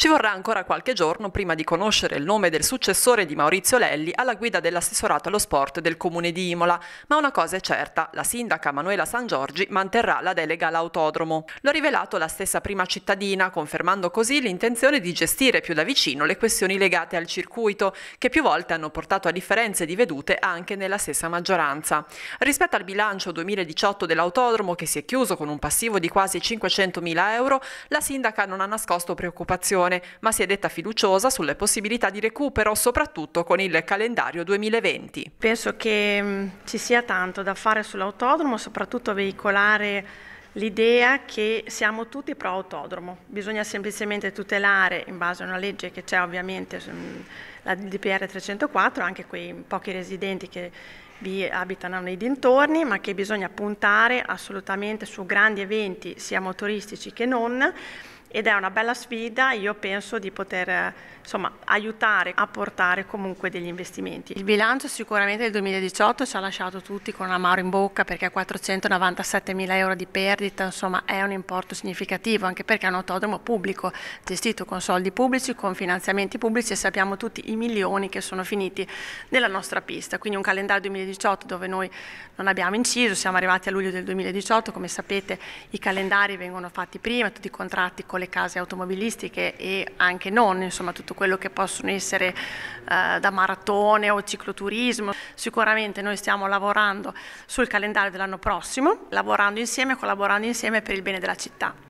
Ci vorrà ancora qualche giorno prima di conoscere il nome del successore di Maurizio Lelli alla guida dell'assessorato allo sport del comune di Imola, ma una cosa è certa, la sindaca Manuela San Giorgi manterrà la delega all'autodromo. L'ha rivelato la stessa prima cittadina, confermando così l'intenzione di gestire più da vicino le questioni legate al circuito, che più volte hanno portato a differenze di vedute anche nella stessa maggioranza. Rispetto al bilancio 2018 dell'autodromo, che si è chiuso con un passivo di quasi 500.000 euro, la sindaca non ha nascosto preoccupazioni situazione, ma si è detta fiduciosa sulle possibilità di recupero, soprattutto con il calendario 2020. Penso che mm, ci sia tanto da fare sull'autodromo, soprattutto veicolare l'idea che siamo tutti pro autodromo, bisogna semplicemente tutelare in base a una legge che c'è ovviamente mm, la DPR 304 anche quei pochi residenti che vi abitano nei dintorni, ma che bisogna puntare assolutamente su grandi eventi sia motoristici che non ed è una bella sfida, io penso di poter insomma, aiutare a portare comunque degli investimenti. Il bilancio sicuramente del 2018 ci ha lasciato tutti con un amaro in bocca perché 497 mila euro di perdita insomma, è un importo significativo anche perché è un autodromo pubblico gestito con soldi pubblici, con finanziamenti pubblici e sappiamo tutti i milioni che sono finiti nella nostra pista, quindi un calendario 2018 dove noi non abbiamo inciso, siamo arrivati a luglio del 2018, come sapete i calendari vengono fatti prima, tutti i contratti con le case automobilistiche e anche non, insomma tutto quello che possono essere eh, da maratone o cicloturismo. Sicuramente noi stiamo lavorando sul calendario dell'anno prossimo, lavorando insieme, collaborando insieme per il bene della città.